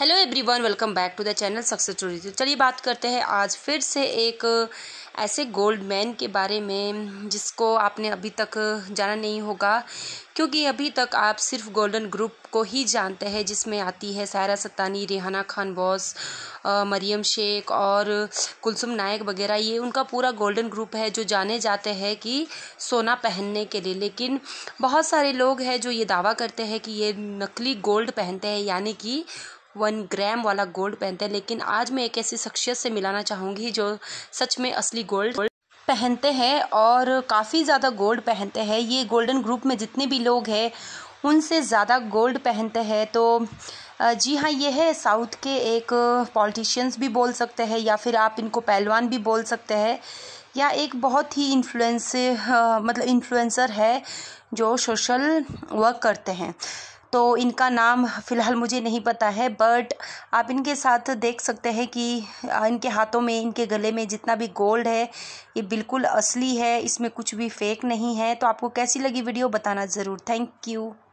hello everyone welcome back to the channel success story तो चलिए बात करते हैं आज फिर से एक ऐसे गोल्ड मैन के बारे में जिसको आपने अभी तक जाना नहीं होगा क्योंकि अभी तक आप सिर्फ गोल्डन ग्रुप को ही जानते हैं जिसमें आती है सायरा सत्तानी रेहाना खान बॉस मरियम शेख और कुलसुम नायक वगैरह ये उनका पूरा गोल्डन ग्रुप है जो जाने जाते हैं कि सोना पहनने के लिए लेकिन बहुत सारे लोग हैं जो ये दावा करते हैं कि ये नकली गोल्ड पहनते हैं यानी कि वन ग्राम वाला गोल्ड पहनते हैं लेकिन आज मैं एक ऐसी शख्सियत से मिलाना चाहूँगी जो सच में असली गोल्ड पहनते हैं और काफ़ी ज़्यादा गोल्ड पहनते हैं ये गोल्डन ग्रुप में जितने भी लोग हैं उनसे ज़्यादा गोल्ड पहनते हैं तो जी हाँ ये है साउथ के एक पॉलिटिशियंस भी बोल सकते हैं या फिर आप इनको पहलवान भी बोल सकते हैं या एक बहुत ही इन्फ्लुएंस मतलब इन्फ्लुएंसर है जो सोशल वर्क करते हैं तो इनका नाम फ़िलहाल मुझे नहीं पता है बट आप इनके साथ देख सकते हैं कि इनके हाथों में इनके गले में जितना भी गोल्ड है ये बिल्कुल असली है इसमें कुछ भी फेक नहीं है तो आपको कैसी लगी वीडियो बताना ज़रूर थैंक यू